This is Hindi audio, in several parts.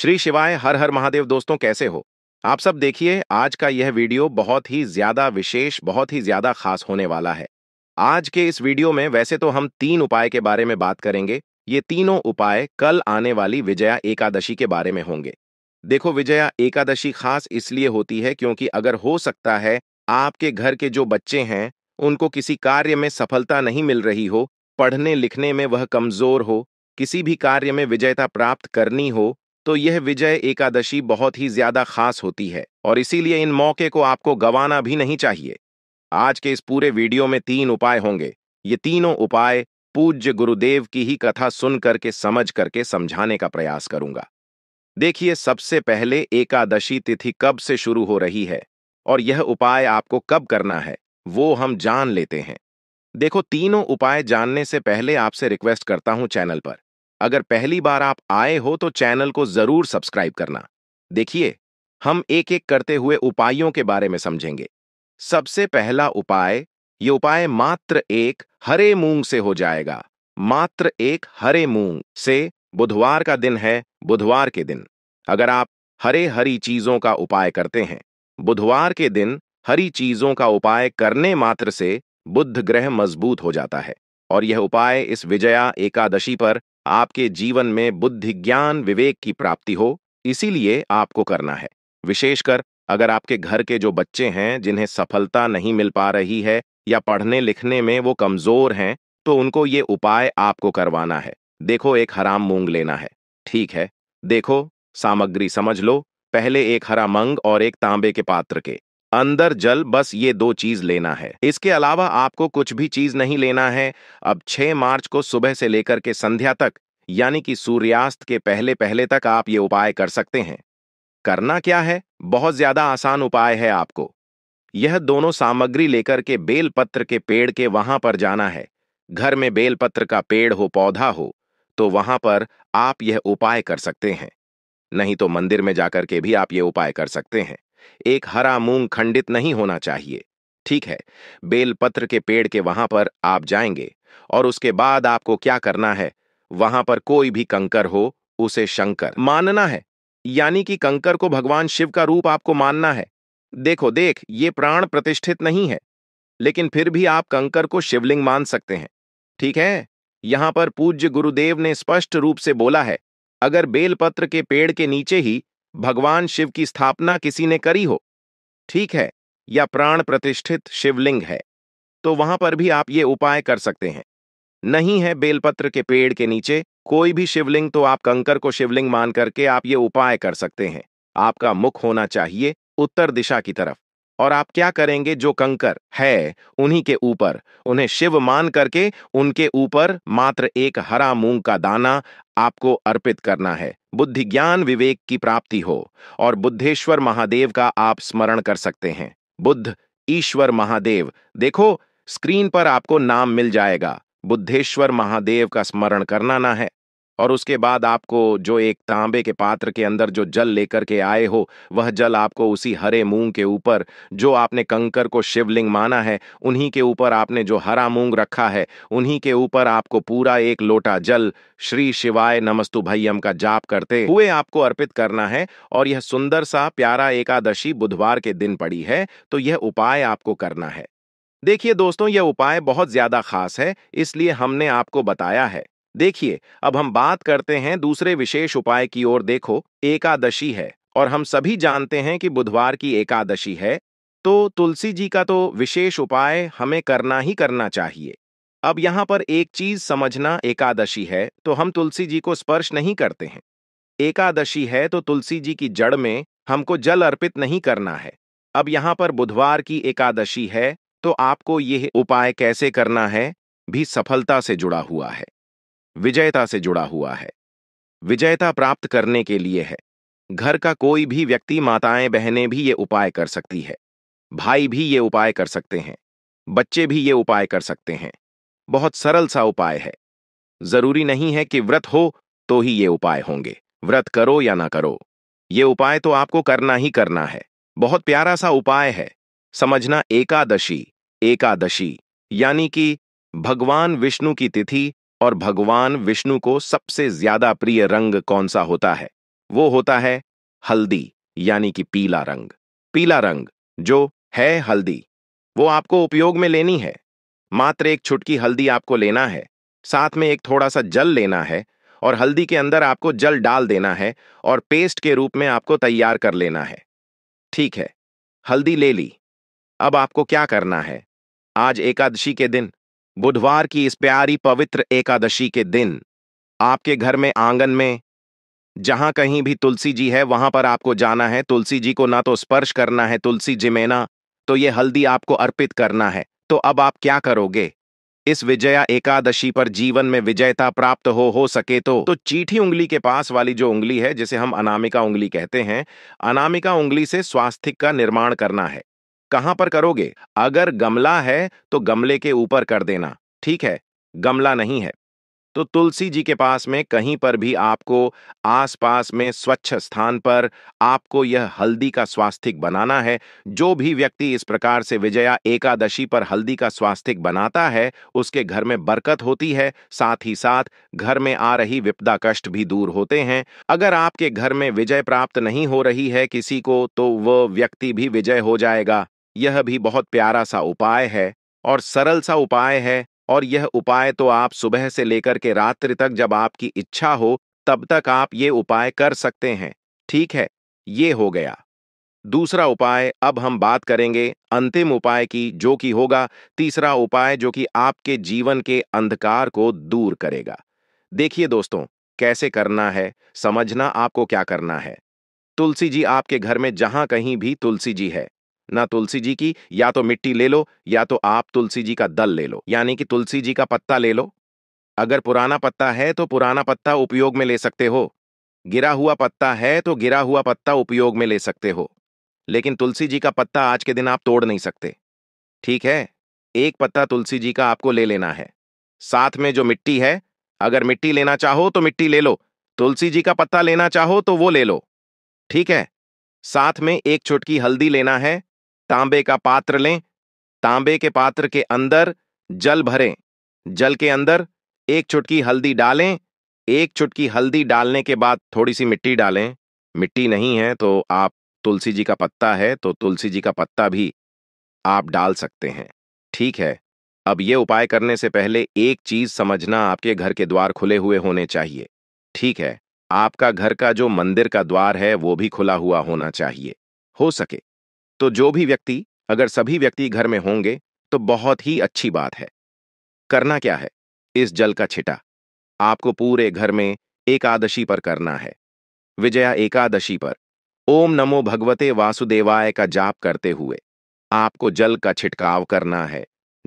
श्री शिवाय हर हर महादेव दोस्तों कैसे हो आप सब देखिए आज का यह वीडियो बहुत ही ज्यादा विशेष बहुत ही ज्यादा खास होने वाला है आज के इस वीडियो में वैसे तो हम तीन उपाय के बारे में बात करेंगे ये तीनों उपाय कल आने वाली विजया एकादशी के बारे में होंगे देखो विजया एकादशी खास इसलिए होती है क्योंकि अगर हो सकता है आपके घर के जो बच्चे हैं उनको किसी कार्य में सफलता नहीं मिल रही हो पढ़ने लिखने में वह कमजोर हो किसी भी कार्य में विजयता प्राप्त करनी हो तो यह विजय एकादशी बहुत ही ज्यादा खास होती है और इसीलिए इन मौके को आपको गंवाना भी नहीं चाहिए आज के इस पूरे वीडियो में तीन उपाय होंगे ये तीनों उपाय पूज्य गुरुदेव की ही कथा सुन करके समझ करके समझाने का प्रयास करूंगा देखिए सबसे पहले एकादशी तिथि कब से शुरू हो रही है और यह उपाय आपको कब करना है वो हम जान लेते हैं देखो तीनों उपाय जानने से पहले आपसे रिक्वेस्ट करता हूं चैनल पर अगर पहली बार आप आए हो तो चैनल को जरूर सब्सक्राइब करना देखिए हम एक एक करते हुए उपायों के बारे में समझेंगे सबसे पहला उपाय ये उपाय मात्र एक हरे मूंग से हो जाएगा मात्र एक हरे मूंग से बुधवार का दिन है बुधवार के दिन अगर आप हरे हरी चीजों का उपाय करते हैं बुधवार के दिन हरी चीजों का उपाय करने मात्र से बुद्ध ग्रह मजबूत हो जाता है और यह उपाय इस विजया एकादशी पर आपके जीवन में बुद्धि ज्ञान विवेक की प्राप्ति हो इसीलिए आपको करना है विशेषकर अगर आपके घर के जो बच्चे हैं जिन्हें सफलता नहीं मिल पा रही है या पढ़ने लिखने में वो कमजोर हैं तो उनको ये उपाय आपको करवाना है देखो एक हराम मूंग लेना है ठीक है देखो सामग्री समझ लो पहले एक हरा मंग और एक तांबे के पात्र के अंदर जल बस ये दो चीज लेना है इसके अलावा आपको कुछ भी चीज नहीं लेना है अब 6 मार्च को सुबह से लेकर के संध्या तक यानी कि सूर्यास्त के पहले पहले तक आप ये उपाय कर सकते हैं करना क्या है बहुत ज्यादा आसान उपाय है आपको यह दोनों सामग्री लेकर के बेलपत्र के पेड़ के वहां पर जाना है घर में बेलपत्र का पेड़ हो पौधा हो तो वहां पर आप यह उपाय कर सकते हैं नहीं तो मंदिर में जाकर के भी आप ये उपाय कर सकते हैं एक हरा मूंग खंडित नहीं होना चाहिए ठीक है बेलपत्र के पेड़ के वहां पर आप जाएंगे और उसके बाद आपको क्या करना है वहां पर कोई भी कंकर हो उसे शंकर मानना है यानी कि कंकर को भगवान शिव का रूप आपको मानना है देखो देख ये प्राण प्रतिष्ठित नहीं है लेकिन फिर भी आप कंकर को शिवलिंग मान सकते हैं ठीक है यहां पर पूज्य गुरुदेव ने स्पष्ट रूप से बोला है अगर बेलपत्र के पेड़ के नीचे ही भगवान शिव की स्थापना किसी ने करी हो ठीक है या प्राण प्रतिष्ठित शिवलिंग है तो वहां पर भी आप ये उपाय कर सकते हैं नहीं है बेलपत्र के पेड़ के नीचे कोई भी शिवलिंग तो आप कंकर को शिवलिंग मान करके आप ये उपाय कर सकते हैं आपका मुख होना चाहिए उत्तर दिशा की तरफ और आप क्या करेंगे जो कंकर है उन्हीं के ऊपर उन्हें शिव मान करके उनके ऊपर मात्र एक हरा मूंग का दाना आपको अर्पित करना है बुद्धि ज्ञान विवेक की प्राप्ति हो और बुद्धेश्वर महादेव का आप स्मरण कर सकते हैं बुद्ध ईश्वर महादेव देखो स्क्रीन पर आपको नाम मिल जाएगा बुद्धेश्वर महादेव का स्मरण करना ना है और उसके बाद आपको जो एक तांबे के पात्र के अंदर जो जल लेकर के आए हो वह जल आपको उसी हरे मूंग के ऊपर जो आपने कंकर को शिवलिंग माना है उन्हीं के ऊपर आपने जो हरा मूंग रखा है उन्हीं के ऊपर आपको पूरा एक लोटा जल श्री शिवाय नमस्तु भैयम का जाप करते हुए आपको अर्पित करना है और यह सुंदर सा प्यारा एकादशी बुधवार के दिन पड़ी है तो यह उपाय आपको करना है देखिए दोस्तों यह उपाय बहुत ज्यादा खास है इसलिए हमने आपको बताया है देखिए अब हम बात करते हैं दूसरे विशेष उपाय की ओर देखो एकादशी है और हम सभी जानते हैं कि बुधवार की एकादशी है तो तुलसी जी का तो विशेष उपाय हमें करना ही करना चाहिए अब यहां पर एक चीज समझना एकादशी है तो हम तुलसी जी को स्पर्श नहीं करते हैं एकादशी है तो तुलसी जी की जड़ में हमको जल अर्पित नहीं करना है अब यहां पर बुधवार की एकादशी है तो आपको यह उपाय कैसे करना है भी सफलता से जुड़ा हुआ है विजयता से जुड़ा हुआ है विजयता प्राप्त करने के लिए है घर का कोई भी व्यक्ति माताएं बहनें भी ये उपाय कर सकती है भाई भी ये उपाय कर सकते हैं बच्चे भी ये उपाय कर सकते हैं बहुत सरल सा उपाय है जरूरी नहीं है कि व्रत हो तो ही ये उपाय होंगे व्रत करो या ना करो ये उपाय तो आपको करना ही करना है बहुत प्यारा सा उपाय है समझना एकादशी एकादशी यानी कि भगवान विष्णु की तिथि और भगवान विष्णु को सबसे ज्यादा प्रिय रंग कौन सा होता है वो होता है हल्दी यानी कि पीला रंग पीला रंग जो है हल्दी वो आपको उपयोग में लेनी है मात्र एक छुटकी हल्दी आपको लेना है साथ में एक थोड़ा सा जल लेना है और हल्दी के अंदर आपको जल डाल देना है और पेस्ट के रूप में आपको तैयार कर लेना है ठीक है हल्दी ले ली अब आपको क्या करना है आज एकादशी के दिन बुधवार की इस प्यारी पवित्र एकादशी के दिन आपके घर में आंगन में जहां कहीं भी तुलसी जी है वहां पर आपको जाना है तुलसी जी को ना तो स्पर्श करना है तुलसी जिमेना तो ये हल्दी आपको अर्पित करना है तो अब आप क्या करोगे इस विजया एकादशी पर जीवन में विजयता प्राप्त हो हो सके तो तो चीठी उंगली के पास वाली जो उंगली है जिसे हम अनामिका उंगली कहते हैं अनामिका उंगली से स्वास्थ्य का निर्माण करना है कहां पर करोगे अगर गमला है तो गमले के ऊपर कर देना ठीक है गमला नहीं है तो तुलसी जी के पास में कहीं पर भी आपको आसपास में स्वच्छ स्थान पर आपको यह हल्दी का स्वास्थिक बनाना है जो भी व्यक्ति इस प्रकार से विजया एकादशी पर हल्दी का स्वास्थिक बनाता है उसके घर में बरकत होती है साथ ही साथ घर में आ रही विपदा कष्ट भी दूर होते हैं अगर आपके घर में विजय प्राप्त नहीं हो रही है किसी को तो वह व्यक्ति भी विजय हो जाएगा यह भी बहुत प्यारा सा उपाय है और सरल सा उपाय है और यह उपाय तो आप सुबह से लेकर के रात्रि तक जब आपकी इच्छा हो तब तक आप ये उपाय कर सकते हैं ठीक है ये हो गया दूसरा उपाय अब हम बात करेंगे अंतिम उपाय की जो कि होगा तीसरा उपाय जो कि आपके जीवन के अंधकार को दूर करेगा देखिए दोस्तों कैसे करना है समझना आपको क्या करना है तुलसी जी आपके घर में जहां कहीं भी तुलसी जी है ना तुलसी जी की या तो मिट्टी ले लो या तो आप तुलसी जी का दल ले लो यानी कि तुलसी जी का पत्ता ले लो अगर पुराना पत्ता है तो पुराना पत्ता उपयोग में ले सकते हो गिरा हुआ पत्ता है तो गिरा हुआ पत्ता उपयोग में ले सकते हो लेकिन तुलसी जी का पत्ता आज के दिन आप तोड़ नहीं सकते ठीक है एक पत्ता तुलसी जी का आपको ले लेना है साथ में जो मिट्टी है अगर मिट्टी लेना चाहो तो मिट्टी ले लो तुलसी जी का पत्ता लेना चाहो तो वो ले लो ठीक है साथ में एक चुटकी हल्दी लेना है तांबे का पात्र लें तांबे के पात्र के अंदर जल भरें जल के अंदर एक चुटकी हल्दी डालें एक चुटकी हल्दी डालने के बाद थोड़ी सी मिट्टी डालें मिट्टी नहीं है तो आप तुलसी जी का पत्ता है तो तुलसी जी का पत्ता भी आप डाल सकते हैं ठीक है अब ये उपाय करने से पहले एक चीज समझना आपके घर के द्वार खुले हुए होने चाहिए ठीक है आपका घर का जो मंदिर का द्वार है वो भी खुला हुआ होना चाहिए हो सके तो जो भी व्यक्ति अगर सभी व्यक्ति घर में होंगे तो बहुत ही अच्छी बात है करना क्या है इस जल का छिटा आपको पूरे घर में एकादशी पर करना है विजया एकादशी पर ओम नमो भगवते वासुदेवाय का जाप करते हुए आपको जल का छिटकाव करना है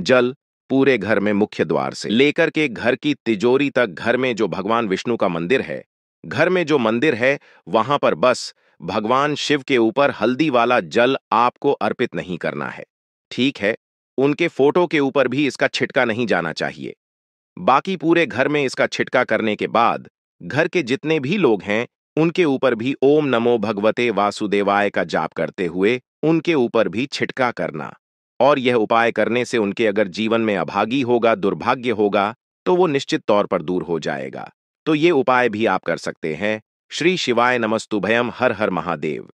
जल पूरे घर में मुख्य द्वार से लेकर के घर की तिजोरी तक घर में जो भगवान विष्णु का मंदिर है घर में जो मंदिर है वहां पर बस भगवान शिव के ऊपर हल्दी वाला जल आपको अर्पित नहीं करना है ठीक है उनके फोटो के ऊपर भी इसका छिटका नहीं जाना चाहिए बाकी पूरे घर में इसका छिटका करने के बाद घर के जितने भी लोग हैं उनके ऊपर भी ओम नमो भगवते वासुदेवाय का जाप करते हुए उनके ऊपर भी छिटका करना और यह उपाय करने से उनके अगर जीवन में अभागी होगा दुर्भाग्य होगा तो वो निश्चित तौर पर दूर हो जाएगा तो ये उपाय भी आप कर सकते हैं श्री शिवाय नमस्तु भयम हर हर महादेव